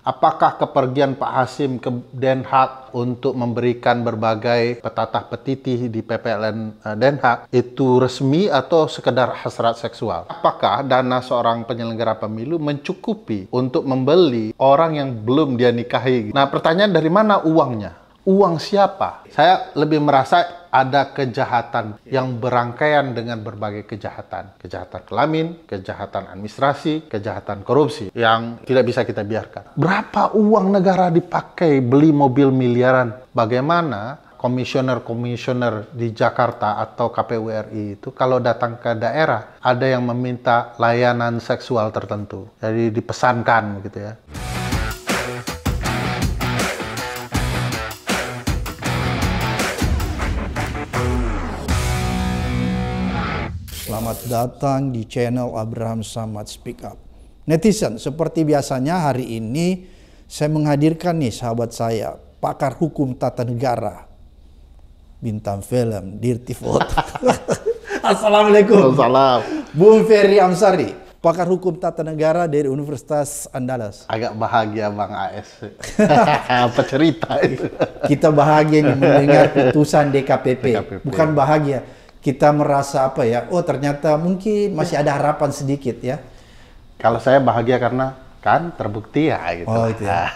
Apakah kepergian Pak Hasim ke Den Haag untuk memberikan berbagai petatah petiti di PPLN eh, Den Haag itu resmi atau sekedar hasrat seksual? Apakah dana seorang penyelenggara pemilu mencukupi untuk membeli orang yang belum dia nikahi? Nah, pertanyaan dari mana uangnya? uang siapa? Saya lebih merasa ada kejahatan yang berangkaian dengan berbagai kejahatan. Kejahatan kelamin, kejahatan administrasi, kejahatan korupsi yang tidak bisa kita biarkan. Berapa uang negara dipakai beli mobil miliaran? Bagaimana komisioner-komisioner di Jakarta atau KPU RI itu kalau datang ke daerah ada yang meminta layanan seksual tertentu. Jadi dipesankan gitu ya. Selamat datang di channel Abraham Samad Speak Up. Netizen, seperti biasanya hari ini saya menghadirkan nih sahabat saya, pakar hukum tata negara, bintang film, Dirty Foto. Assalamualaikum. Salam. Bung Ferry Amsari, pakar hukum tata negara dari Universitas Andalas. Agak bahagia Bang AS. Apa cerita itu? Kita bahagia nih mendengar putusan DKPP. DKPP. Bukan bahagia kita merasa apa ya? Oh ternyata mungkin masih ya. ada harapan sedikit ya. Kalau saya bahagia karena kan terbukti ya gitu. Oh itu ya.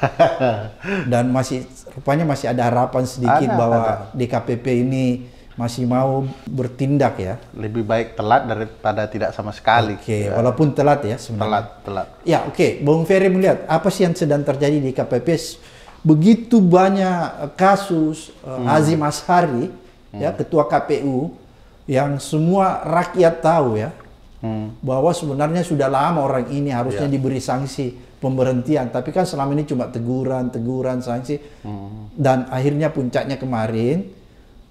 Dan masih rupanya masih ada harapan sedikit ada, bahwa ada. DKPP ini masih mau bertindak ya. Lebih baik telat daripada tidak sama sekali. Oke, gitu ya. walaupun telat ya sebenarnya. Telat, telat. Ya, oke. Okay. Bung Ferry melihat apa sih yang sedang terjadi di KPP? Begitu banyak kasus eh, hmm. Azim Ashari ya, hmm. ya ketua KPU yang semua rakyat tahu ya hmm. bahwa sebenarnya sudah lama orang ini harusnya ya. diberi sanksi pemberhentian tapi kan selama ini cuma teguran teguran sanksi hmm. dan akhirnya puncaknya kemarin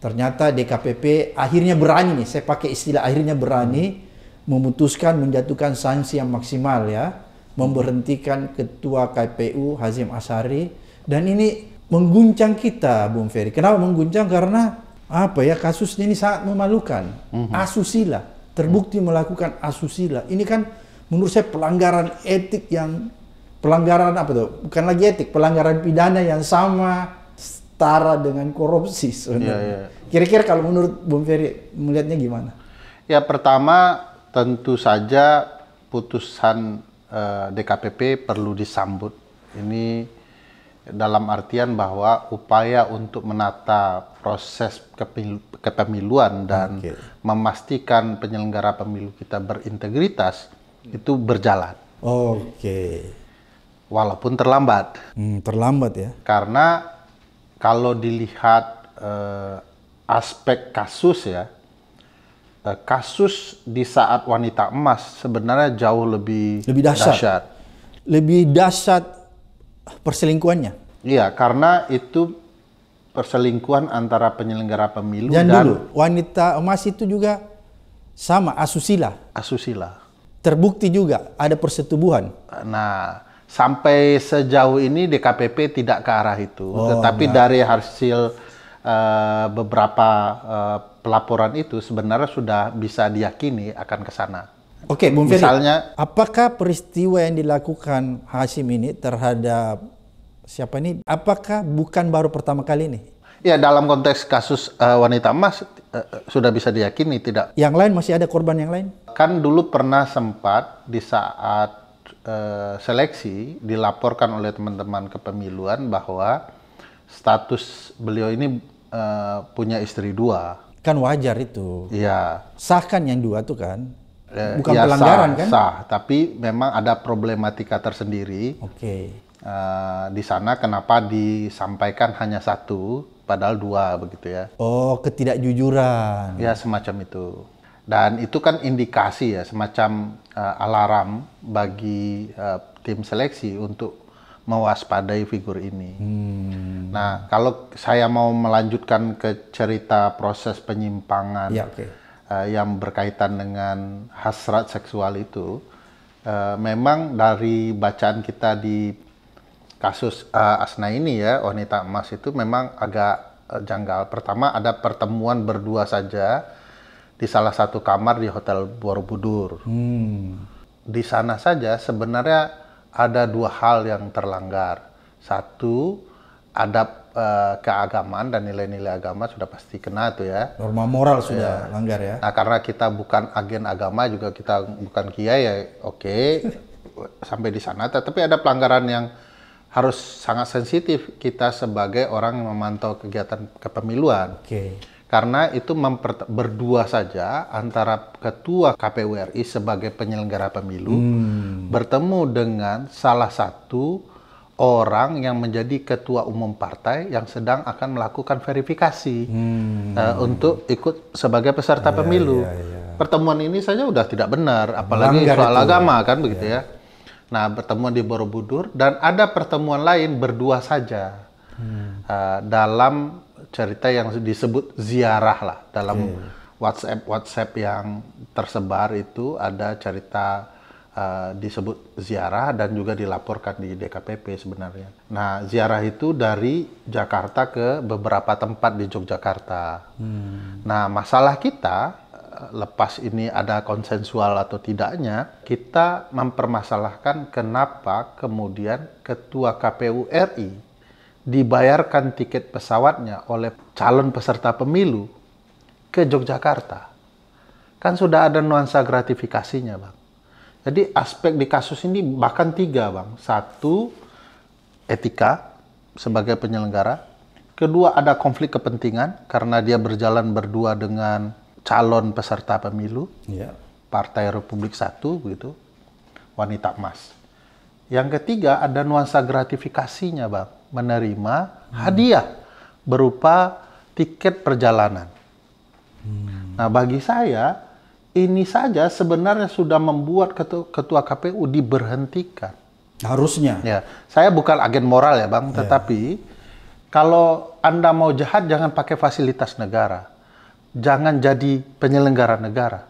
ternyata DKPP akhirnya berani nih saya pakai istilah akhirnya berani hmm. memutuskan menjatuhkan sanksi yang maksimal ya memberhentikan ketua KPU Hazim Asari dan ini mengguncang kita Bung Ferry kenapa mengguncang karena apa ya kasusnya ini sangat memalukan, mm-hmm. asusila, terbukti mhm. melakukan asusila. Ini kan menurut saya pelanggaran etik yang pelanggaran apa tuh? Bukan lagi etik, pelanggaran pidana yang sama setara dengan korupsi sebenarnya. Yeah, yeah. Kira-kira kalau menurut Bung Ferry melihatnya gimana? Ya pertama tentu saja putusan uh, eh, DKPP perlu disambut. Ini dalam artian bahwa upaya untuk menata proses kepemiluan dan okay. memastikan penyelenggara pemilu kita berintegritas itu berjalan. Oke. Okay. Walaupun terlambat. Hmm, terlambat ya. Karena kalau dilihat eh, aspek kasus ya, eh, kasus di saat wanita emas sebenarnya jauh lebih lebih dahsyat. dahsyat. Lebih dahsyat perselingkuhannya. Iya, karena itu perselingkuhan antara penyelenggara pemilu dan, dan dulu wanita emas itu juga sama asusila. Asusila. Terbukti juga ada persetubuhan. Nah, sampai sejauh ini DKPP tidak ke arah itu, oh, tetapi enggak. dari hasil uh, beberapa uh, pelaporan itu sebenarnya sudah bisa diyakini akan ke sana. Oke, Bung Ferry. Misalnya, apakah peristiwa yang dilakukan Hashim ini terhadap siapa ini? Apakah bukan baru pertama kali ini? Ya, dalam konteks kasus uh, wanita emas uh, sudah bisa diyakini tidak. Yang lain masih ada korban yang lain? Kan dulu pernah sempat di saat uh, seleksi dilaporkan oleh teman-teman kepemiluan bahwa status beliau ini uh, punya istri dua. Kan wajar itu. Iya. Sah kan yang dua tuh kan? eh, bukan ya pelanggaran sah, kan? Sah, tapi memang ada problematika tersendiri. Oke. Okay. Uh, eh, di sana kenapa disampaikan hanya satu, padahal dua begitu ya? Oh, ketidakjujuran. Ya semacam itu. Dan itu kan indikasi ya, semacam uh, alarm bagi uh, tim seleksi untuk mewaspadai figur ini. Hmm. Nah, kalau saya mau melanjutkan ke cerita proses penyimpangan. Ya, okay uh, yang berkaitan dengan hasrat seksual itu uh, memang dari bacaan kita di kasus uh, Asna ini ya wanita emas itu memang agak janggal. Pertama ada pertemuan berdua saja di salah satu kamar di Hotel Borobudur. Hmm. Di sana saja sebenarnya ada dua hal yang terlanggar. Satu, adab Eh, keagamaan dan nilai-nilai agama sudah pasti kena tuh ya. Norma moral iya. sudah ya. langgar ya. Nah karena kita bukan agen agama juga kita bukan kiai ya oke okay, sampai di sana. Tapi ada pelanggaran yang harus sangat sensitif kita sebagai orang yang memantau kegiatan kepemiluan. Oke. Okay. Karena itu memper, berdua saja antara ketua KPU RI sebagai penyelenggara pemilu hmm. bertemu dengan salah satu orang yang menjadi ketua umum partai yang sedang akan melakukan verifikasi hmm. uh, untuk ikut sebagai peserta ya, pemilu. Ya, ya, Pertemuan ini saja sudah tidak benar, apalagi Langgar soal itu. agama kan begitu iya. ya. Nah, pertemuan di Borobudur dan ada pertemuan lain berdua saja hmm. uh, dalam cerita yang disebut ziarah lah dalam WhatsApp WhatsApp yang tersebar itu ada cerita uh, disebut ziarah dan juga dilaporkan di DKPP sebenarnya. Nah, ziarah itu dari Jakarta ke beberapa tempat di Yogyakarta. Hmm. Nah, masalah kita eh, lepas ini ada konsensual atau tidaknya, kita mempermasalahkan kenapa kemudian ketua KPU RI dibayarkan tiket pesawatnya oleh calon peserta pemilu ke Yogyakarta. Kan sudah ada nuansa gratifikasinya, Bang. Jadi aspek di kasus ini bahkan tiga bang. Satu etika sebagai penyelenggara. Kedua ada konflik kepentingan karena dia berjalan berdua dengan calon peserta pemilu. Yeah. Partai Republik Satu gitu. Wanita emas. Yang ketiga ada nuansa gratifikasinya bang. Menerima hmm. hadiah berupa tiket perjalanan. Hmm. Nah bagi saya ini saja sebenarnya sudah membuat ketua, ketua KPU diberhentikan. Harusnya. Ya, saya bukan agen moral ya bang, ya. tetapi ya. kalau anda mau jahat jangan pakai fasilitas negara, jangan jadi penyelenggara negara,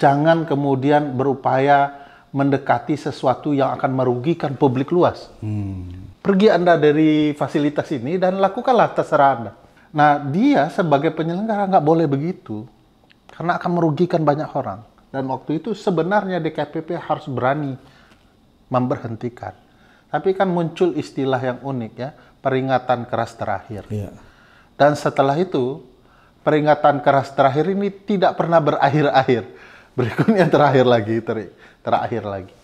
jangan kemudian berupaya mendekati sesuatu yang akan merugikan publik luas. Hmm. Pergi anda dari fasilitas ini dan lakukanlah terserah anda. Nah dia sebagai penyelenggara nggak boleh begitu karena akan merugikan banyak orang. Dan waktu itu sebenarnya DKPP harus berani memberhentikan. Tapi kan muncul istilah yang unik ya, peringatan keras terakhir. Iya. Dan setelah itu, peringatan keras terakhir ini tidak pernah berakhir-akhir. Berikutnya terakhir lagi, ter terakhir lagi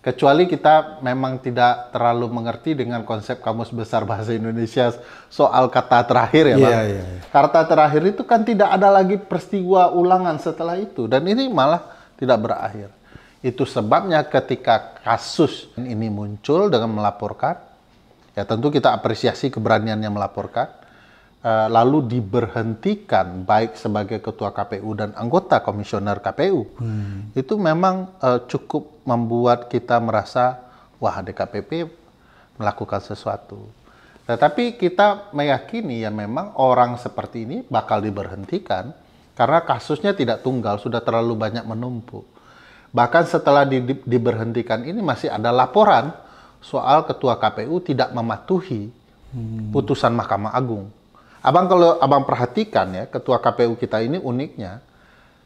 kecuali kita memang tidak terlalu mengerti dengan konsep kamus besar bahasa Indonesia soal kata terakhir ya iya, Bang. Yeah, yeah, yeah. Kata terakhir itu kan tidak ada lagi peristiwa ulangan setelah itu dan ini malah tidak berakhir. Itu sebabnya ketika kasus ini muncul dengan melaporkan ya tentu kita apresiasi keberaniannya melaporkan Eh, lalu diberhentikan baik sebagai ketua KPU dan anggota komisioner KPU hmm. itu memang uh, cukup membuat kita merasa wah DKPP melakukan sesuatu. Tetapi kita meyakini ya memang orang seperti ini bakal diberhentikan karena kasusnya tidak tunggal sudah terlalu banyak menumpuk. Bahkan setelah di, di, diberhentikan ini masih ada laporan soal ketua KPU tidak mematuhi hmm. putusan Mahkamah Agung Abang kalau abang perhatikan ya, ketua KPU kita ini uniknya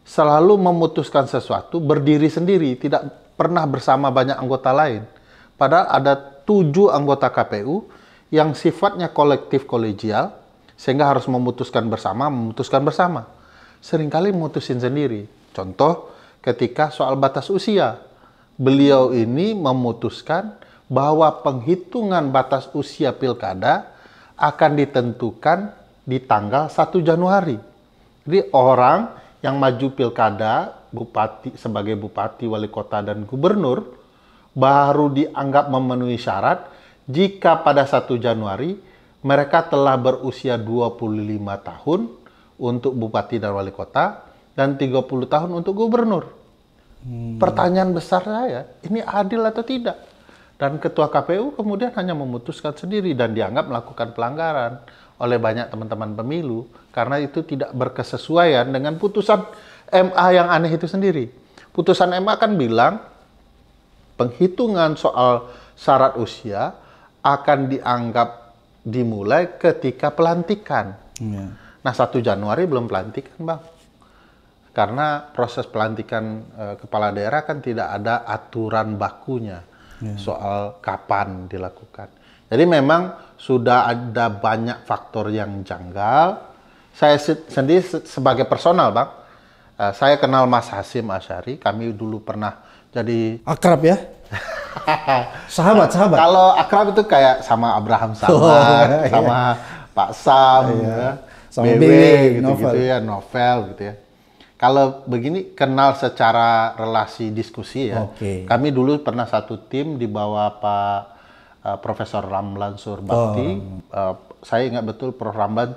selalu memutuskan sesuatu berdiri sendiri, tidak pernah bersama banyak anggota lain. Padahal ada tujuh anggota KPU yang sifatnya kolektif kolegial, sehingga harus memutuskan bersama, memutuskan bersama. Seringkali memutusin sendiri. Contoh, ketika soal batas usia. Beliau ini memutuskan bahwa penghitungan batas usia pilkada akan ditentukan di tanggal 1 Januari. Jadi orang yang maju pilkada, bupati sebagai bupati, wali kota, dan gubernur, baru dianggap memenuhi syarat jika pada 1 Januari mereka telah berusia 25 tahun untuk bupati dan wali kota, dan 30 tahun untuk gubernur. Hmm. Pertanyaan besar saya, ini adil atau tidak? Dan ketua KPU kemudian hanya memutuskan sendiri dan dianggap melakukan pelanggaran oleh banyak teman-teman pemilu karena itu tidak berkesesuaian dengan putusan MA yang aneh itu sendiri. Putusan MA kan bilang penghitungan soal syarat usia akan dianggap dimulai ketika pelantikan. Ya. Nah, 1 Januari belum pelantikan, Bang. Karena proses pelantikan e, kepala daerah kan tidak ada aturan bakunya ya. soal kapan dilakukan. Jadi memang sudah ada banyak faktor yang janggal. Saya sendiri sebagai personal, Bang, eh, saya kenal Mas Hasim Asyari, kami dulu pernah jadi akrab ya. sahabat, sahabat. Kalau akrab itu kayak sama Abraham oh, Samad, oh, sama Pak Sam, iya. Ya. sama BW, gitu-gitu ya, novel gitu ya kalau begini kenal secara relasi diskusi ya. Okay. Kami dulu pernah satu tim di bawah Pak Eh, Profesor Ramlan Surbakti. Oh. Uh, saya ingat betul Prof Ramlan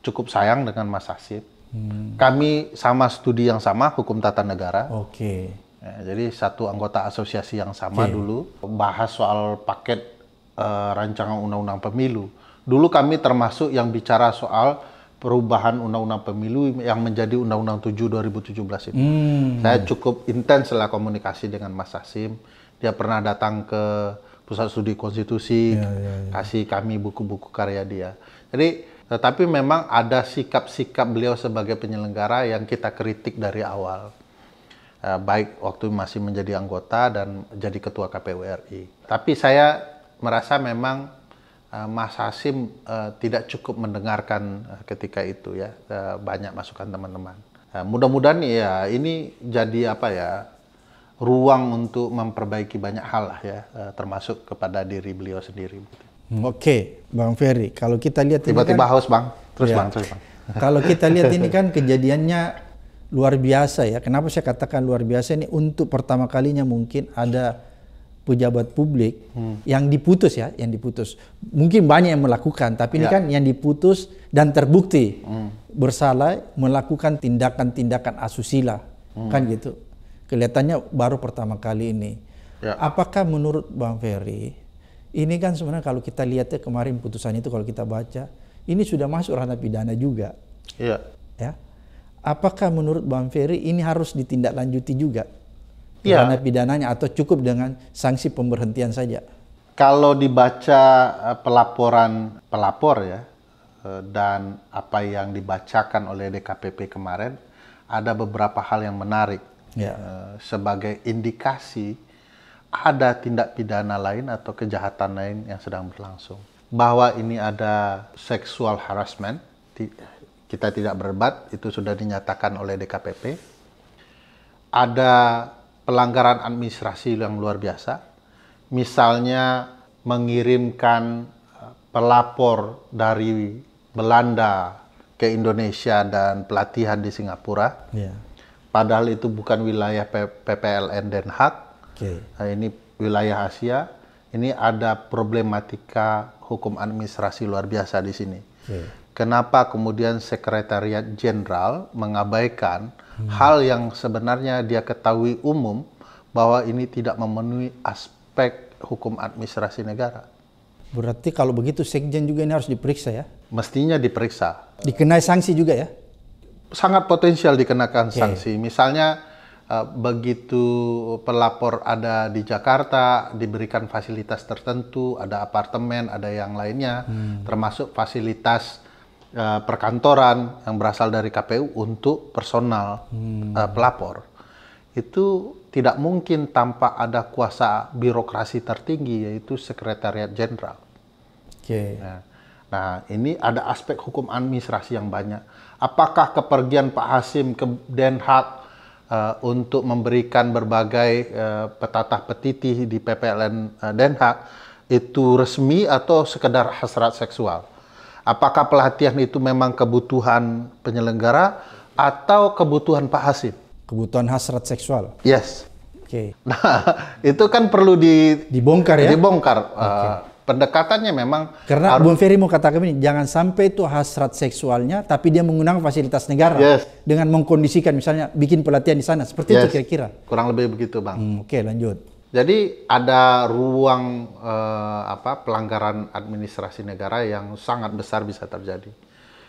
cukup sayang dengan Mas Hasib. Hmm. Kami sama studi yang sama hukum tata negara. Oke. Okay. Ya, jadi satu anggota asosiasi yang sama okay. dulu bahas soal paket uh, rancangan undang-undang pemilu. Dulu kami termasuk yang bicara soal perubahan undang-undang pemilu yang menjadi undang-undang 7 2017 itu. Hmm. Saya cukup intens lah komunikasi dengan Mas Hasim. Dia pernah datang ke pusat studi konstitusi ya, ya, ya. kasih kami buku-buku karya dia. Jadi tetapi eh, memang ada sikap-sikap beliau sebagai penyelenggara yang kita kritik dari awal. Eh, baik waktu masih menjadi anggota dan jadi ketua KPU RI. Tapi saya merasa memang eh, Mas Hasim eh, tidak cukup mendengarkan eh, ketika itu ya eh, banyak masukan teman-teman. Mudah-mudahan ya ini jadi apa ya ruang untuk memperbaiki banyak hal lah ya, eh, termasuk kepada diri beliau sendiri. Hmm, oke, Bang Ferry, kalau kita lihat tiba-tiba kan, haus Bang, terus ya. Bang, terus Bang. kalau kita lihat ini kan kejadiannya luar biasa ya. Kenapa saya katakan luar biasa ini untuk pertama kalinya mungkin ada pejabat publik hmm. yang diputus ya, yang diputus. Mungkin banyak yang melakukan, tapi ya. ini kan yang diputus dan terbukti hmm. bersalah melakukan tindakan-tindakan asusila. Hmm. Kan gitu. Kelihatannya baru pertama kali ini. Ya. Apakah menurut Bang Ferry, ini kan sebenarnya kalau kita lihat ya kemarin putusan itu kalau kita baca, ini sudah masuk ranah pidana juga. Iya. Ya. Apakah menurut Bang Ferry ini harus ditindaklanjuti juga? Iya. Ranah pidananya atau cukup dengan sanksi pemberhentian saja? kalau dibaca eh, pelaporan pelapor ya eh, dan apa yang dibacakan oleh DKPP kemarin ada beberapa hal yang menarik yeah. Ya. uh, sebagai indikasi ada tindak pidana lain atau kejahatan lain yang sedang berlangsung. Bahwa ini ada sexual harassment, kita tidak berdebat, itu sudah dinyatakan oleh DKPP. Ada pelanggaran administrasi yang luar biasa, misalnya mengirimkan eh, pelapor dari Belanda ke Indonesia dan pelatihan di Singapura. Yeah padahal itu bukan wilayah PPLN Den Haag. Okay. Nah, ini wilayah Asia. Ini ada problematika hukum administrasi luar biasa di sini. Okay. Kenapa kemudian Sekretariat Jenderal mengabaikan hmm. hal yang sebenarnya dia ketahui umum bahwa ini tidak memenuhi aspek hukum administrasi negara. Berarti kalau begitu sekjen juga ini harus diperiksa ya? Mestinya diperiksa. Dikenai sanksi juga ya? sangat potensial dikenakan sanksi. Yeah. Misalnya uh, begitu pelapor ada di Jakarta diberikan fasilitas tertentu, ada apartemen, ada yang lainnya, hmm. termasuk fasilitas uh, perkantoran yang berasal dari KPU untuk personal hmm. uh, pelapor. Itu tidak mungkin tanpa ada kuasa birokrasi tertinggi yaitu sekretariat jenderal. Okay. Ya. Nah, nah, ini ada aspek hukum administrasi yang banyak Apakah kepergian Pak Hasim ke Den Haag uh, untuk memberikan berbagai uh, petatah petiti di PPLN uh, eh, Den Haag itu resmi atau sekedar hasrat seksual? Apakah pelatihan itu memang kebutuhan penyelenggara atau kebutuhan Pak Hasim? Kebutuhan hasrat seksual. Yes. Oke. Okay. Nah, itu kan perlu di dibongkar ya. Dibongkar. Okay. Uh, pendekatannya memang karena harus... Bung Ferry mau katakan ini jangan sampai itu hasrat seksualnya tapi dia menggunakan fasilitas negara yes. dengan mengkondisikan misalnya bikin pelatihan di sana seperti yes. itu kira-kira kurang lebih begitu bang hmm, oke okay, lanjut jadi ada ruang eh, apa pelanggaran administrasi negara yang sangat besar bisa terjadi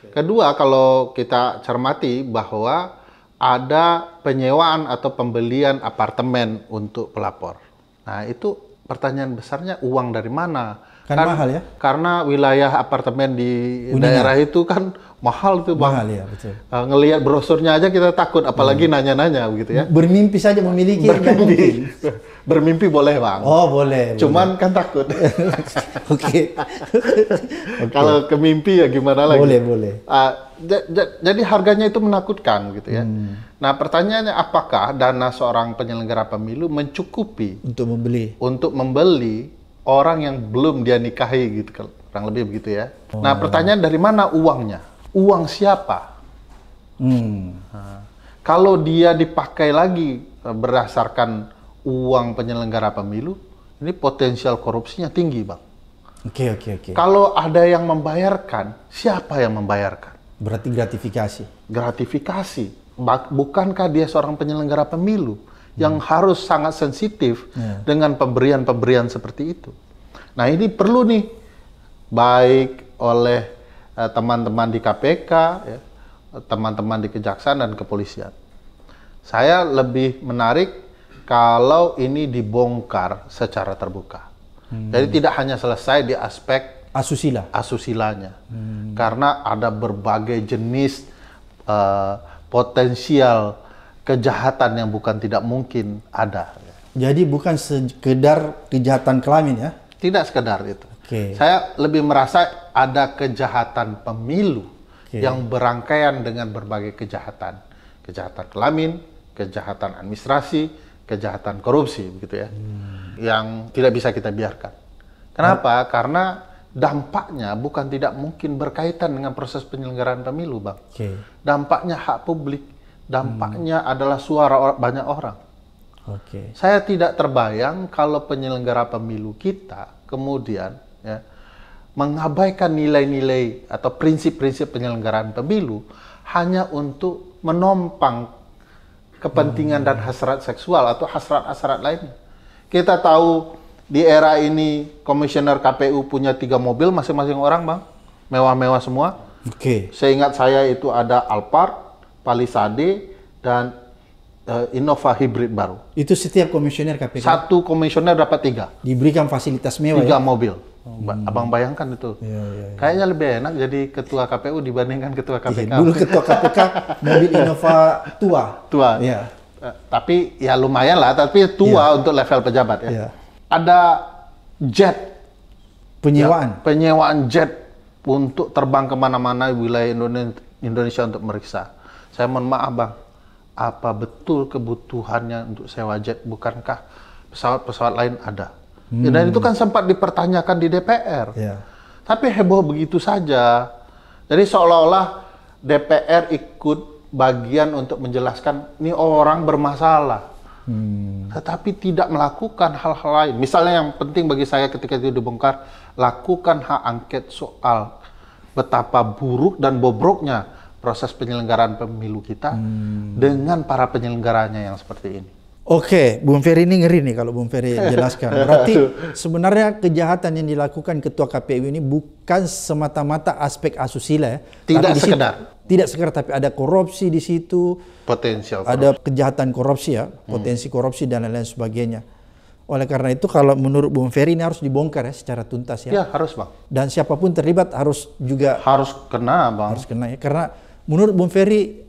kedua kalau kita cermati bahwa ada penyewaan atau pembelian apartemen untuk pelapor nah itu pertanyaan besarnya uang dari mana? Kan, kan mahal ya. Karena wilayah apartemen di Uninya. daerah itu kan mahal itu bang. Mahal ya betul. Uh, ngelihat brosurnya aja kita takut, apalagi hmm. nanya-nanya hmm. begitu ya. Bermimpi saja memiliki. Bermimpi, bermimpi boleh bang. Oh boleh. Cuman boleh. kan takut. Oke. okay. Kalau kemimpi ya gimana lagi? Boleh boleh. Uh, jadi harganya itu menakutkan gitu ya. Hmm. Nah pertanyaannya apakah dana seorang penyelenggara pemilu mencukupi untuk membeli untuk membeli orang yang belum dia nikahi gitu kurang lebih begitu ya. Nah, oh. Nah pertanyaan dari mana uangnya? uang siapa. Hmm. Nah, kalau dia dipakai lagi eh, berdasarkan uang penyelenggara pemilu, ini potensial korupsinya tinggi, Bang. Oke, okay, oke, okay, oke. Okay. Kalau ada yang membayarkan, siapa yang membayarkan? Berarti gratifikasi. Gratifikasi. Bukankah dia seorang penyelenggara pemilu yang hmm. harus sangat sensitif yeah. dengan pemberian-pemberian seperti itu? Nah, ini perlu nih baik oleh Eh, teman-teman di KPK, ya, teman-teman di kejaksaan dan kepolisian. Saya lebih menarik kalau ini dibongkar secara terbuka. Hmm. Jadi tidak hanya selesai di aspek asusila, asusilanya, hmm. karena ada berbagai jenis uh, potensial kejahatan yang bukan tidak mungkin ada. Jadi bukan sekedar kejahatan kelamin ya? Tidak sekedar itu. Okay. Saya lebih merasa ada kejahatan pemilu yeah. yang berangkaian dengan berbagai kejahatan, kejahatan kelamin, kejahatan administrasi, kejahatan korupsi, begitu ya, hmm. yang tidak bisa kita biarkan. Kenapa? Hmm. Karena dampaknya bukan tidak mungkin berkaitan dengan proses penyelenggaraan pemilu, bang. Okay. Dampaknya hak publik, dampaknya hmm. adalah suara or banyak orang. Okay. Saya tidak terbayang kalau penyelenggara pemilu kita kemudian ya mengabaikan nilai-nilai atau prinsip-prinsip penyelenggaraan pemilu hanya untuk menompang kepentingan dan hmm. hasrat seksual atau hasrat-hasrat lainnya. Kita tahu di era ini komisioner KPU punya tiga mobil masing-masing orang bang, mewah-mewah semua. Oke. Okay. Seingat saya itu ada Alphard, Palisade, dan uh, Innova hybrid baru. Itu setiap komisioner KPK? Satu komisioner dapat tiga. Diberikan fasilitas mewah Tiga ya? mobil. hmm. Abang bayangkan itu. Ya, ya, ya. Kayaknya lebih enak jadi ketua KPU dibandingkan ketua KPK. Ya, dulu ketua KPK mobil Innova tua. Tua. Ya. tapi ya lumayan lah, tapi tua ya. untuk level pejabat ya. ya. Ada jet. Penyewaan? Ya, penyewaan jet untuk terbang kemana-mana wilayah Indonesia untuk meriksa. Saya mohon maaf bang, apa betul kebutuhannya untuk sewa jet bukankah pesawat-pesawat lain ada ya, hmm. dan itu kan sempat dipertanyakan di DPR yeah. tapi heboh begitu saja jadi seolah-olah DPR ikut bagian untuk menjelaskan ini orang bermasalah hmm. tetapi tidak melakukan hal-hal lain. Misalnya yang penting bagi saya ketika itu dibongkar, lakukan hak angket soal betapa buruk dan bobroknya proses penyelenggaraan pemilu kita hmm. dengan para penyelenggaranya yang seperti ini. Oke, Bung Ferry ini ngeri nih kalau Bung Ferry jelaskan. Berarti sebenarnya kejahatan yang dilakukan Ketua KPU ini bukan semata-mata aspek asusila ya. Tidak tapi sekedar. tidak sekedar, tapi ada korupsi di situ. Potensial korupsi. Ada kejahatan korupsi ya, hmm. potensi korupsi dan lain-lain sebagainya. Oleh karena itu kalau menurut Bung Ferry ini harus dibongkar ya secara tuntas ya. Ya harus Bang. Dan siapapun terlibat harus juga. Harus kena Bang. Harus kena ya, karena Menurut Bung Ferry,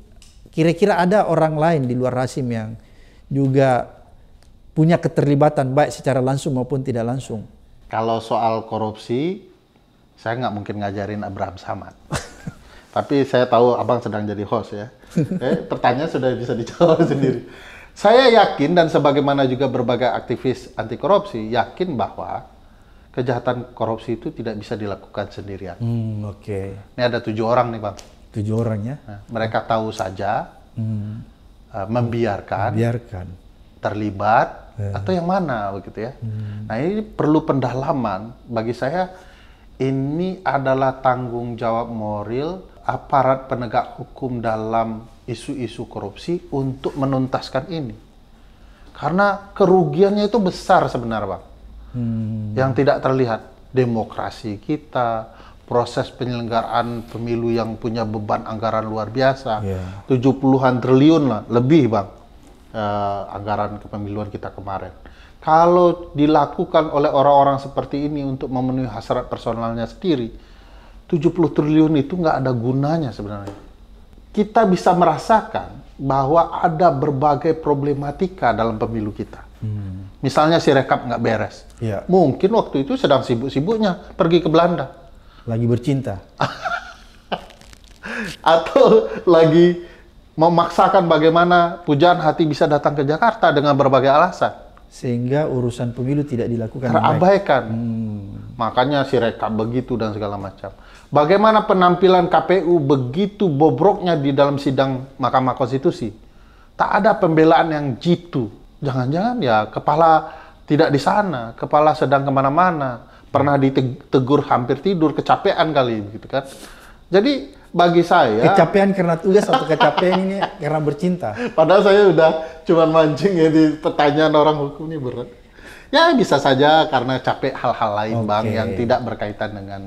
kira-kira ada orang lain di luar Rasim yang juga punya keterlibatan baik secara langsung maupun tidak langsung? Kalau soal korupsi, saya nggak mungkin ngajarin Abraham Samad. Tapi saya tahu abang sedang jadi host ya. Eh, pertanyaan sudah bisa dijawab sendiri. Saya yakin dan sebagaimana juga berbagai aktivis anti korupsi yakin bahwa kejahatan korupsi itu tidak bisa dilakukan sendirian. Hmm, Oke. Okay. Ini ada tujuh orang nih bang tujuh orang ya. Nah, mereka tahu saja, hmm. uh, membiarkan, membiarkan, terlibat, hmm. atau yang mana begitu ya. Hmm. Nah ini perlu pendalaman bagi saya. Ini adalah tanggung jawab moral aparat penegak hukum dalam isu-isu korupsi untuk menuntaskan ini. Karena kerugiannya itu besar sebenarnya, Pak. Hmm. Yang tidak terlihat demokrasi kita, proses penyelenggaraan pemilu yang punya beban anggaran luar biasa, yeah. 70-an triliun lah, lebih bang, uh, anggaran kepemiluan kita kemarin. Kalau dilakukan oleh orang-orang seperti ini untuk memenuhi hasrat personalnya sendiri, tujuh puluh triliun itu nggak ada gunanya sebenarnya. Kita bisa merasakan bahwa ada berbagai problematika dalam pemilu kita. Hmm. Misalnya si rekap nggak beres. Yeah. Mungkin waktu itu sedang sibuk-sibuknya pergi ke Belanda lagi bercinta. Atau lagi memaksakan bagaimana pujaan hati bisa datang ke Jakarta dengan berbagai alasan. Sehingga urusan pemilu tidak dilakukan. Terabaikan. Hmm. Makanya si rekap begitu dan segala macam. Bagaimana penampilan KPU begitu bobroknya di dalam sidang Mahkamah Konstitusi? Tak ada pembelaan yang jitu. Jangan-jangan ya kepala tidak di sana, kepala sedang kemana-mana pernah ditegur hampir tidur kecapean kali gitu kan jadi bagi saya kecapean karena tugas atau kecapean ini karena bercinta padahal saya udah cuman mancing ya di pertanyaan orang hukum oh, ini berat ya bisa saja karena capek hal-hal lain okay. bang yang tidak berkaitan dengan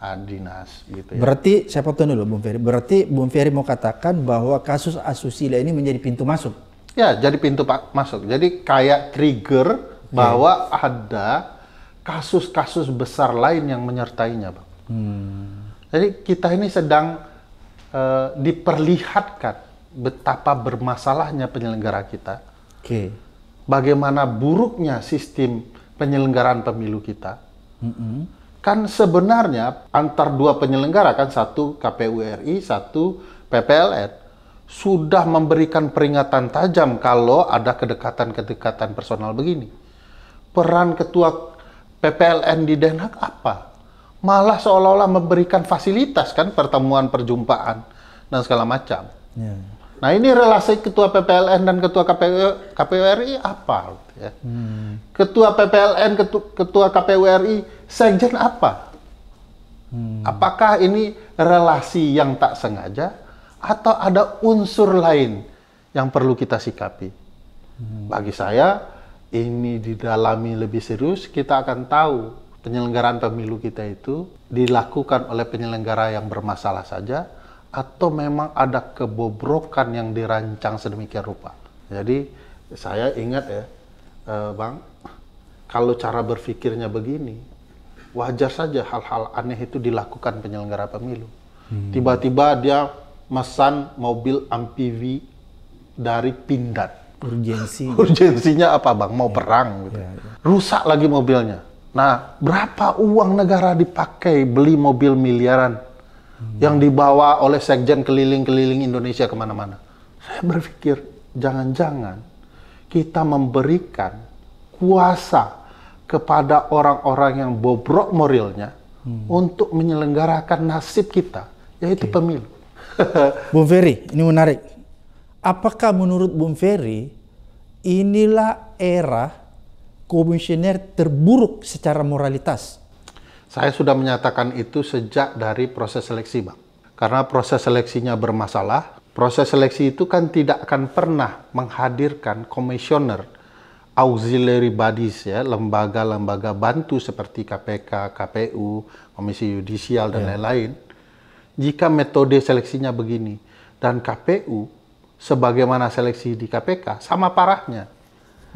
uh, dinas gitu ya. berarti saya potong dulu Bung Ferry berarti Bung Ferry mau katakan bahwa kasus asusila ini menjadi pintu masuk ya jadi pintu masuk jadi kayak trigger bahwa iya. bahwa ada kasus-kasus besar lain yang menyertainya, Bang. Hmm. Jadi kita ini sedang uh, diperlihatkan betapa bermasalahnya penyelenggara kita. Okay. Bagaimana buruknya sistem penyelenggaraan pemilu kita. Mm -hmm. Kan sebenarnya antar dua penyelenggara kan satu KPU RI, satu PPLN sudah memberikan peringatan tajam kalau ada kedekatan-kedekatan personal begini. Peran ketua PPLN di Den Haag apa? Malah seolah-olah memberikan fasilitas kan pertemuan perjumpaan dan segala macam. Ya. Nah ini relasi ketua PPLN dan ketua KPU, KPU RI apa? Ya. Hmm. Ketua PPLN, ketua, ketua KPU RI, sekjen apa? Hmm. Apakah ini relasi yang tak sengaja atau ada unsur lain yang perlu kita sikapi? Hmm. Bagi saya ini didalami lebih serius, kita akan tahu penyelenggaraan pemilu kita itu dilakukan oleh penyelenggara yang bermasalah saja atau memang ada kebobrokan yang dirancang sedemikian rupa. Jadi saya ingat ya, eh, Bang, kalau cara berpikirnya begini, wajar saja hal-hal aneh itu dilakukan penyelenggara pemilu. Hmm. Tiba-tiba hmm. dia mesan mobil MPV dari Pindad urgensi urgensinya apa bang mau ya, perang iya, gitu ya, ya. rusak lagi mobilnya nah berapa uang negara dipakai beli mobil miliaran hmm. yang dibawa oleh sekjen keliling-keliling Indonesia kemana-mana saya berpikir jangan-jangan kita memberikan kuasa kepada orang-orang yang bobrok moralnya hmm. untuk menyelenggarakan nasib kita yaitu okay. pemilu Bung Ferry ini menarik apakah menurut Bung Ferry inilah era komisioner terburuk secara moralitas. Saya sudah menyatakan itu sejak dari proses seleksi, Bang. Karena proses seleksinya bermasalah, proses seleksi itu kan tidak akan pernah menghadirkan komisioner auxiliary bodies ya, lembaga-lembaga bantu seperti KPK, KPU, Komisi Yudisial dan ya. lain-lain. Yeah. Jika metode seleksinya begini dan KPU sebagaimana seleksi di KPK sama parahnya.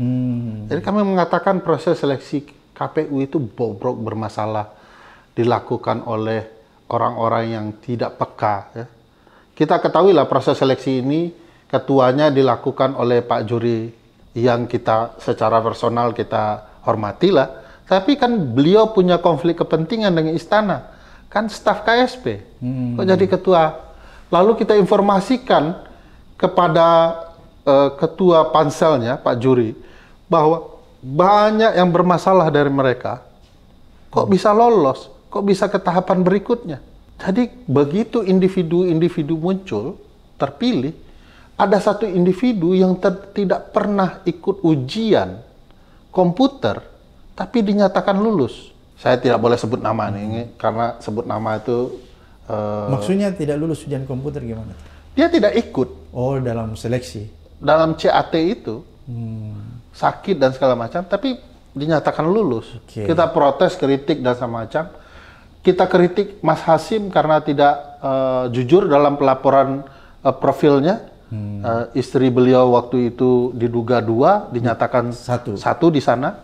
Hmm. Jadi kami mengatakan proses seleksi KPU itu bobrok bermasalah dilakukan oleh orang-orang yang tidak peka. Ya. Kita lah proses seleksi ini ketuanya dilakukan oleh Pak Juri yang kita secara personal kita hormatilah. Tapi kan beliau punya konflik kepentingan dengan istana. Kan staf KSP. Hmm. Kok jadi ketua? Lalu kita informasikan kepada uh, ketua panselnya Pak Juri bahwa banyak yang bermasalah dari mereka kok bisa lolos, kok bisa ke tahapan berikutnya. Jadi begitu individu-individu muncul, terpilih, ada satu individu yang tidak pernah ikut ujian komputer, tapi dinyatakan lulus. Saya tidak boleh sebut nama nih, karena sebut nama itu... Uh, Maksudnya tidak lulus ujian komputer gimana? Dia tidak ikut. Oh, dalam seleksi. Dalam CAT itu hmm. sakit dan segala macam, tapi dinyatakan lulus. Okay. Kita protes, kritik dan segala macam Kita kritik Mas Hasim karena tidak uh, jujur dalam pelaporan uh, profilnya. Hmm. Uh, istri beliau waktu itu diduga dua, dinyatakan satu, satu di sana,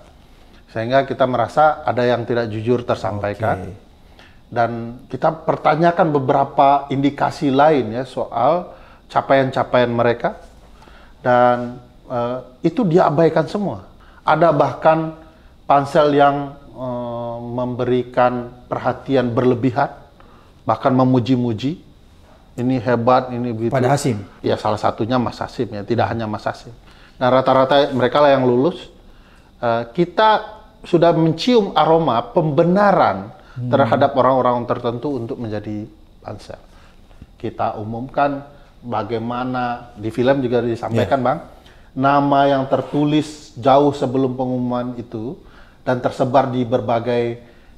sehingga kita merasa ada yang tidak jujur tersampaikan. Okay. Dan kita pertanyakan beberapa indikasi lain ya soal capaian-capaian mereka dan uh, itu diabaikan semua. Ada bahkan pansel yang uh, memberikan perhatian berlebihan, bahkan memuji-muji. Ini hebat, ini begitu. Pada Hasim? Ya salah satunya Mas Hasim ya, tidak hanya Mas Hasim. Nah rata-rata mereka lah yang lulus. Uh, kita sudah mencium aroma pembenaran hmm. terhadap orang-orang tertentu untuk menjadi pansel. Kita umumkan bagaimana di film juga disampaikan yeah. bang nama yang tertulis jauh sebelum pengumuman itu dan tersebar di berbagai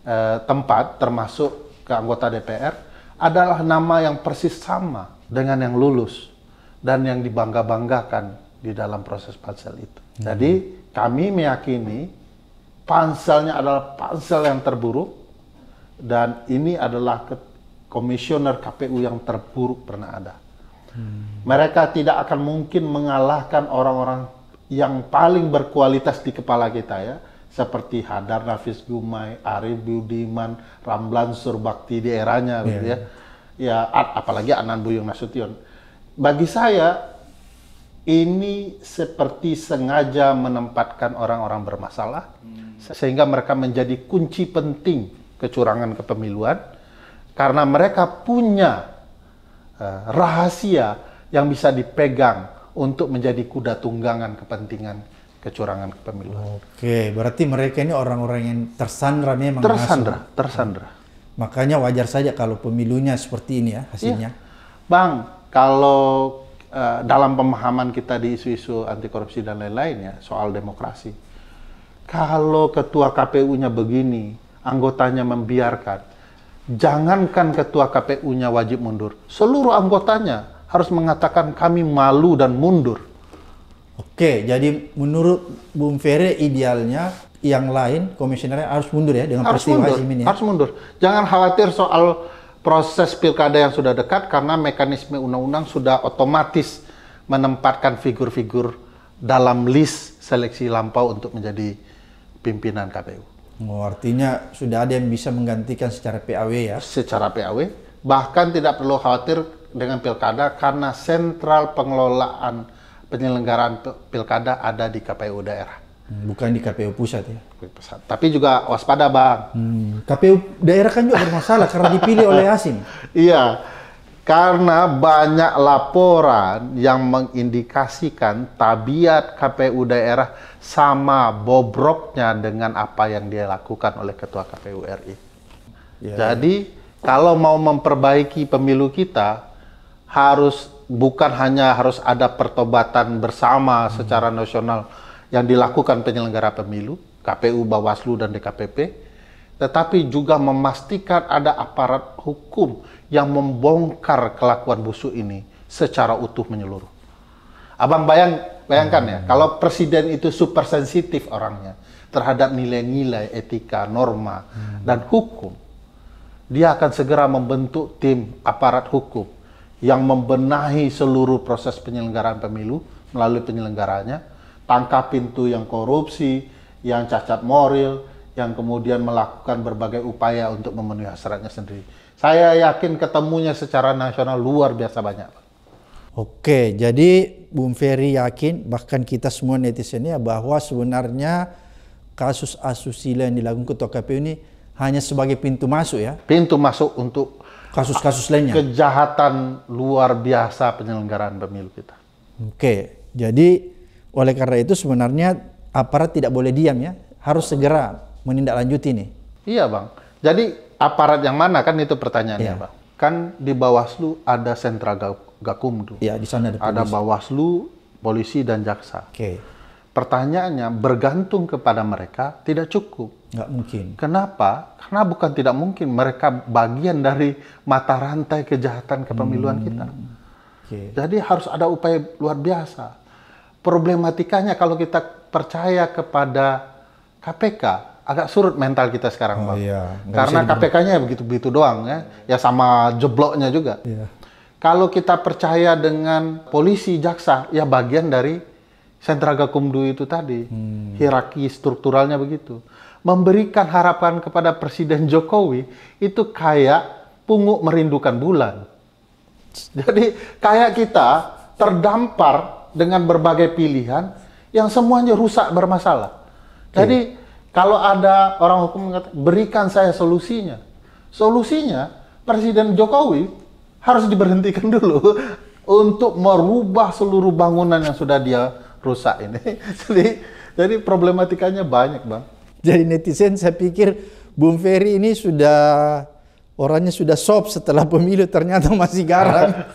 eh, tempat termasuk ke anggota DPR adalah nama yang persis sama dengan yang lulus dan yang dibangga-banggakan di dalam proses pansel itu. Mm hmm. Jadi kami meyakini panselnya adalah pansel yang terburuk dan ini adalah komisioner KPU yang terburuk pernah ada. Mereka tidak akan mungkin mengalahkan orang-orang yang paling berkualitas di kepala kita ya. Seperti Hadar Nafis Gumai, Arif Budiman, Ramlan Surbakti di eranya yeah. gitu ya. Ya apalagi Anan Buyung Nasution. Bagi saya ini seperti sengaja menempatkan orang-orang bermasalah hmm. sehingga mereka menjadi kunci penting kecurangan kepemiluan karena mereka punya uh, rahasia yang bisa dipegang untuk menjadi kuda tunggangan kepentingan kecurangan kepemiluan. Oke, berarti mereka ini orang-orang yang tersandra memang tersandra, tersandera. tersandra. Hmm. Makanya wajar saja kalau pemilunya seperti ini ya hasilnya. Iya. Bang, kalau uh, dalam pemahaman kita di isu-isu anti korupsi dan lain-lain ya soal demokrasi. Kalau ketua KPU-nya begini, anggotanya membiarkan, jangankan ketua KPU-nya wajib mundur, seluruh anggotanya harus mengatakan kami malu dan mundur. Oke, jadi menurut Bung Ferry idealnya yang lain komisionernya harus mundur ya dengan harus mundur, ini. Ya? Harus mundur. Jangan khawatir soal proses pilkada yang sudah dekat karena mekanisme undang-undang sudah otomatis menempatkan figur-figur dalam list seleksi lampau untuk menjadi pimpinan KPU. Oh, artinya sudah ada yang bisa menggantikan secara PAW ya? Secara PAW, bahkan tidak perlu khawatir dengan pilkada karena sentral pengelolaan penyelenggaraan pilkada ada di KPU daerah. Hmm, bukan di KPU pusat ya? Pusat. Tapi juga waspada bang. Hmm, KPU daerah kan juga bermasalah karena dipilih oleh asin. Iya, karena banyak laporan yang mengindikasikan tabiat KPU daerah sama bobroknya dengan apa yang dia lakukan oleh Ketua KPU RI. Ya. Jadi kalau mau memperbaiki pemilu kita harus bukan hanya harus ada pertobatan bersama hmm. secara nasional yang dilakukan penyelenggara pemilu, KPU, Bawaslu dan DKPP, tetapi juga memastikan ada aparat hukum yang membongkar kelakuan busuk ini secara utuh menyeluruh. Abang bayang bayangkan ya, kalau presiden itu super sensitif orangnya terhadap nilai-nilai etika, norma hmm. dan hukum, dia akan segera membentuk tim aparat hukum yang membenahi seluruh proses penyelenggaraan pemilu melalui penyelenggaranya, tangkap pintu yang korupsi, yang cacat moral, yang kemudian melakukan berbagai upaya untuk memenuhi hasratnya sendiri. Saya yakin ketemunya secara nasional luar biasa banyak. Oke, jadi Bung Ferry yakin bahkan kita semua netizen ya bahwa sebenarnya kasus asusila yang dilakukan Ketua KPU ini hanya sebagai pintu masuk ya. Pintu masuk untuk kasus-kasus lainnya. Kejahatan luar biasa penyelenggaraan pemilu kita. Oke, jadi oleh karena itu sebenarnya aparat tidak boleh diam ya, harus segera menindaklanjuti nih. Iya, Bang. Jadi aparat yang mana kan itu pertanyaannya, iya. Bang. Kan di Bawaslu ada sentra Gakum tuh. Ya, di sana ada, ada Bawaslu, polisi dan jaksa. Oke. Okay. Pertanyaannya bergantung kepada mereka tidak cukup. Nggak mungkin. Kenapa? Karena bukan tidak mungkin mereka bagian dari mata rantai kejahatan kepemiluan hmm. kita. Okay. Jadi harus ada upaya luar biasa. Problematikanya kalau kita percaya kepada KPK, agak surut mental kita sekarang, oh, Bang. Iya. Karena KPK-nya begitu-begitu doang ya. Ya sama jebloknya juga. Iya. Kalau kita percaya dengan polisi, jaksa, ya bagian dari sentra gakumdu itu tadi. Hmm. Hierarki strukturalnya begitu. Memberikan harapan kepada Presiden Jokowi itu kayak punguk merindukan bulan. Jadi kayak kita terdampar dengan berbagai pilihan yang semuanya rusak bermasalah. Okay. Iya. Jadi kalau ada orang hukum mengatakan berikan saya solusinya. Solusinya Presiden Jokowi harus diberhentikan dulu untuk merubah seluruh bangunan yang sudah dia rusak ini. Jadi jadi problematikanya banyak, Bang. Jadi netizen saya pikir Bung Ferry ini sudah orangnya sudah sop setelah pemilu ternyata masih garang.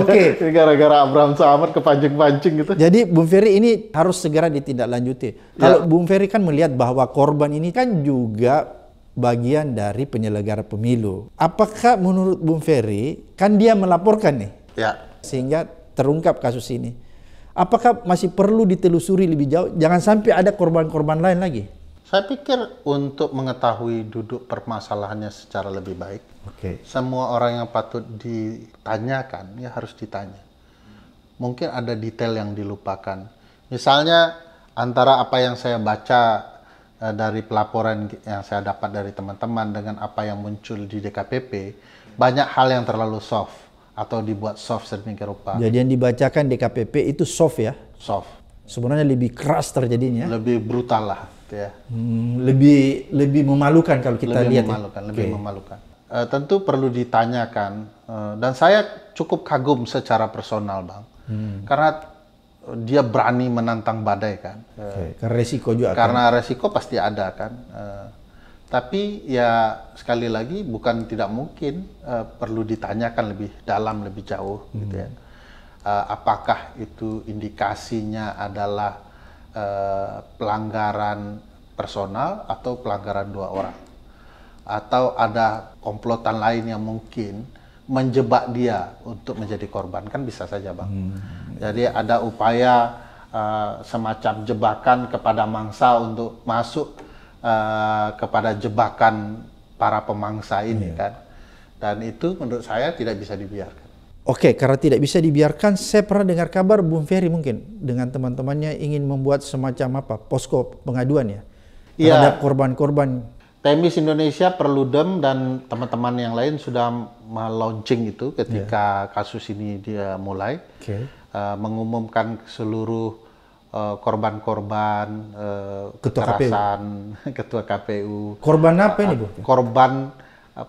Oke. Okay. Gara-gara Abraham Samad kepancing-pancing gitu. Jadi Bung Ferry ini harus segera ditindaklanjuti. Ya. Kalau Bung Ferry kan melihat bahwa korban ini kan juga bagian dari penyelenggara pemilu. Apakah menurut Bung Ferry, kan dia melaporkan nih, ya. sehingga terungkap kasus ini. Apakah masih perlu ditelusuri lebih jauh? Jangan sampai ada korban-korban lain lagi. Saya pikir untuk mengetahui duduk permasalahannya secara lebih baik, okay. semua orang yang patut ditanyakan ya harus ditanya. Mungkin ada detail yang dilupakan. Misalnya antara apa yang saya baca Eh, dari pelaporan yang saya dapat dari teman-teman dengan apa yang muncul di DKPP, banyak hal yang terlalu soft atau dibuat soft sedemikian rupa. Jadi yang dibacakan DKPP itu soft ya? Soft. Sebenarnya lebih keras terjadinya. Lebih brutal lah, gitu ya. Hmm, lebih lebih memalukan kalau kita lebih lihat. Ya? Memalukan, ya? Lebih okay. memalukan. Uh, tentu perlu ditanyakan uh, dan saya cukup kagum secara personal, bang. Hmm. Karena dia berani menantang badai kan. Okay. Karena resiko juga. Kan. Karena kan? resiko pasti ada kan. Eh, tapi ya sekali lagi bukan tidak mungkin eh, perlu ditanyakan lebih dalam lebih jauh hmm. gitu ya. Eh, apakah itu indikasinya adalah pelanggaran personal atau pelanggaran dua orang? Atau ada komplotan lain yang mungkin menjebak dia untuk menjadi korban kan bisa saja bang. Hmm. Jadi ada upaya uh, semacam jebakan kepada mangsa untuk masuk uh, kepada jebakan para pemangsa ini yeah. kan. Dan itu menurut saya tidak bisa dibiarkan. Oke, okay, karena tidak bisa dibiarkan, saya pernah dengar kabar Bung Ferry mungkin dengan teman-temannya ingin membuat semacam apa posko pengaduan ya iya. terhadap korban-korban. Temis Indonesia, Perlu Dem dan teman-teman yang lain sudah melaunching itu ketika yeah. kasus ini dia mulai. Okay. Eh, mengumumkan seluruh eh, korban-korban eh, ketua kekerasan ketua KPU korban apa ini bu korban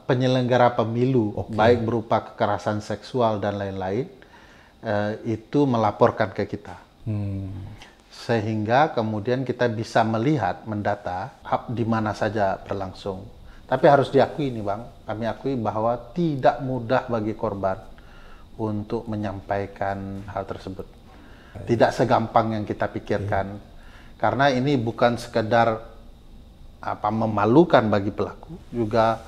penyelenggara pemilu okay. baik berupa kekerasan seksual dan lain-lain itu melaporkan ke kita hmm. sehingga kemudian kita bisa melihat mendata di mana saja berlangsung tapi harus diakui nih bang kami akui bahwa tidak mudah bagi korban untuk menyampaikan hal tersebut. Tidak segampang yang kita pikirkan. Karena ini bukan sekedar apa memalukan bagi pelaku, juga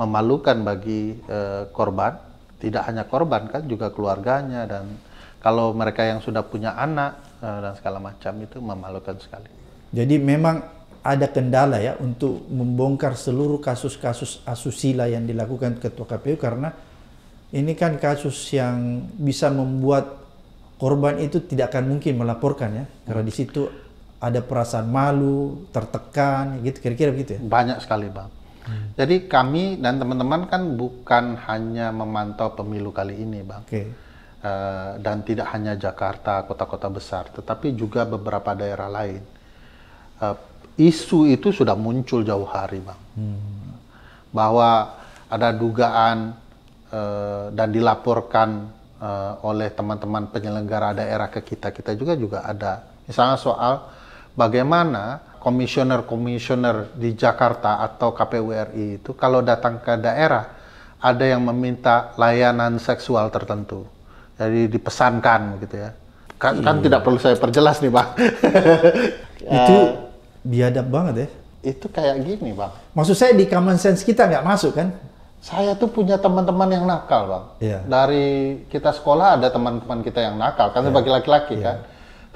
memalukan bagi eh, korban. Tidak hanya korban kan, juga keluarganya dan kalau mereka yang sudah punya anak eh, dan segala macam itu memalukan sekali. Jadi memang ada kendala ya untuk membongkar seluruh kasus-kasus asusila yang dilakukan Ketua KPU karena ini kan kasus yang bisa membuat korban itu tidak akan mungkin melaporkan ya karena di situ ada perasaan malu, tertekan, gitu kira-kira begitu ya. Banyak sekali bang. Hmm. Jadi kami dan teman-teman kan bukan hanya memantau pemilu kali ini bang. Okay. Uh, eh, dan tidak hanya Jakarta, kota-kota besar, tetapi juga beberapa daerah lain. Uh, isu itu sudah muncul jauh hari bang. Hmm. Bahwa ada dugaan Eh, dan dilaporkan uh, oleh teman-teman penyelenggara daerah ke kita kita juga juga ada misalnya soal bagaimana komisioner-komisioner di Jakarta atau KPU RI itu kalau datang ke daerah ada yang meminta layanan seksual tertentu jadi dipesankan gitu ya kan, kan iya. tidak perlu saya perjelas nih bang itu biadab banget ya itu kayak gini bang maksud saya di common sense kita nggak masuk kan saya tuh punya teman-teman yang nakal bang. Yeah. Dari kita sekolah ada teman-teman kita yang nakal kan yeah. Iya. laki-laki yeah. kan.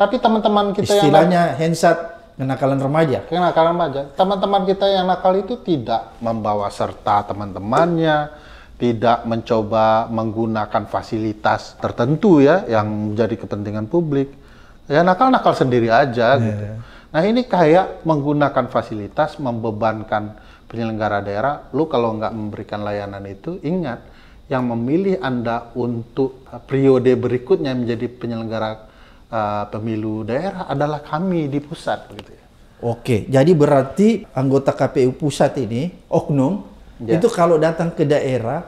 Tapi teman-teman kita istilahnya yang istilahnya handset kenakalan remaja. Kenakalan remaja. Teman-teman kita yang nakal itu tidak membawa serta teman-temannya, tidak mencoba menggunakan fasilitas tertentu ya yang menjadi kepentingan publik. Ya nakal-nakal sendiri aja yeah. gitu. Nah ini kayak menggunakan fasilitas membebankan penyelenggara daerah, lu kalau nggak memberikan layanan itu, ingat yang memilih Anda untuk uh, periode berikutnya menjadi penyelenggara uh, pemilu daerah adalah kami di pusat gitu ya. Oke, jadi berarti anggota KPU pusat ini oknum yes. Ya. itu kalau datang ke daerah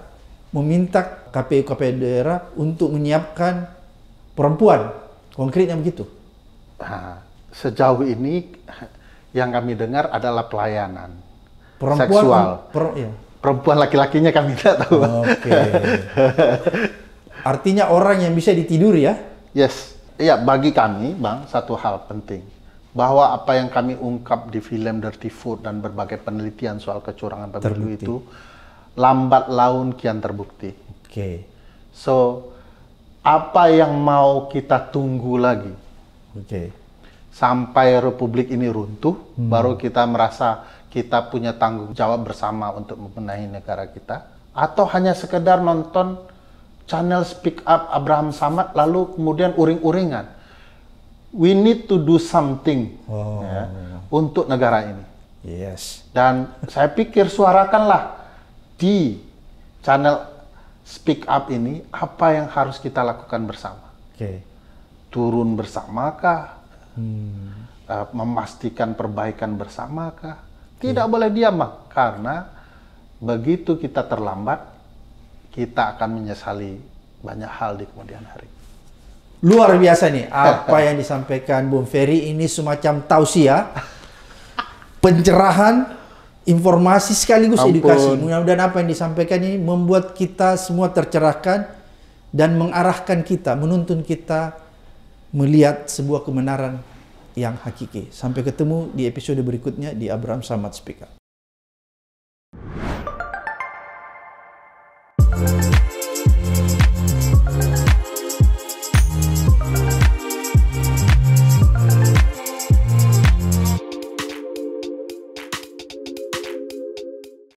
meminta KPU KPU daerah untuk menyiapkan perempuan. Konkretnya begitu. Nah, sejauh ini yang kami dengar adalah pelayanan perempuan seksual. Kan per, ya. Perempuan laki-lakinya kami tidak tahu. Oke. Okay. Artinya orang yang bisa ditidur ya? Yes. Iya, bagi kami, Bang, satu hal penting. Bahwa apa yang kami ungkap di film Dirty Food dan berbagai penelitian soal kecurangan pemilu terbukti. itu, lambat laun kian terbukti. Oke. Okay. So, apa yang mau kita tunggu lagi? Oke. Okay. Sampai Republik ini runtuh, hmm. baru kita merasa kita punya tanggung jawab bersama untuk membenahi negara kita atau hanya sekedar nonton channel Speak Up Abraham Samad lalu kemudian uring-uringan. We need to do something oh. ya, untuk negara ini. Yes. Dan saya pikir suarakanlah di channel Speak Up ini apa yang harus kita lakukan bersama. Oke. Okay. Turun bersamakah? Hmm. Eh, memastikan perbaikan bersamakah? Tidak hmm. boleh diam, Mak, karena begitu kita terlambat, kita akan menyesali banyak hal di kemudian hari. Luar biasa nih apa yang disampaikan Bung Ferry ini semacam tausiah, pencerahan, informasi sekaligus Ampun. edukasi. Mudah-mudahan apa yang disampaikan ini membuat kita semua tercerahkan dan mengarahkan kita, menuntun kita melihat sebuah kebenaran yang hakiki. Sampai ketemu di episode berikutnya di Abraham Samad Speak